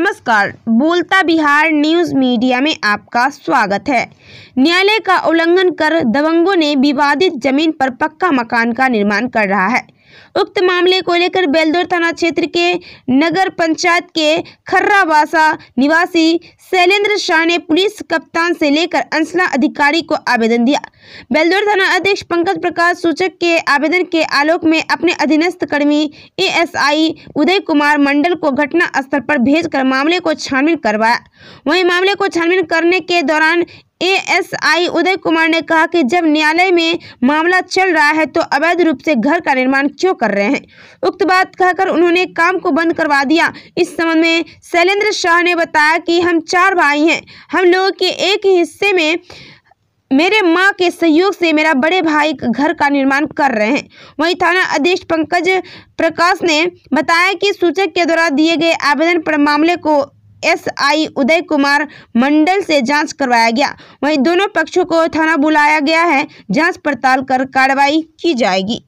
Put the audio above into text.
नमस्कार बोलता Bihar news media में आपका स्वागत है न्यायालय का उल्लंघन कर दबंगों ने विवादित जमीन पर पक्का मकान का निर्माण कर रहा है उक्त मामले को लेकर बेलदौर थाना क्षेत्र के नगर पंचायत के खर्रावासा निवासी शैलेंद्र शाह ने पुलिस कप्तान से लेकर अंसला अधिकारी को आवेदन दिया बेलदौर थाना अध्यक्ष पंकज प्रकाश सूचक के आवेदन के आलोक में अपने अधीनस्थ कर्मी एएसआई उदय कुमार मंडल को घटना स्थल पर भेजकर मामले को छानबीन करवाया वहीं मामले को छानबीन करने के दौरान एएसआई उदय कुमार ने कहा कि जब न्यायालय में मामला चल रहा है तो अवैध रूप से घर का निर्माण क्यों कर रहे हैं उक्त बात कहकर उन्होंने काम को बंद करवा दिया इस संबंध में शैलेंद्र शाह ने बताया कि हम चार भाई हैं हम लोगों के एक हिस्से में मेरे माँ के सहयोग से मेरा बड़े भाई घर का निर्माण कर रहे हैं वहीं थाना अध्यक्ष पंकज प्रकाश ने बताया कि सूचक के द्वारा दिए गए आवेदन पर मामले को एसआई उदय कुमार मंडल से जांच करवाया गया वहीं दोनों पक्षों को थाना बुलाया गया है जांच पड़ताल कर कार्रवाई की जाएगी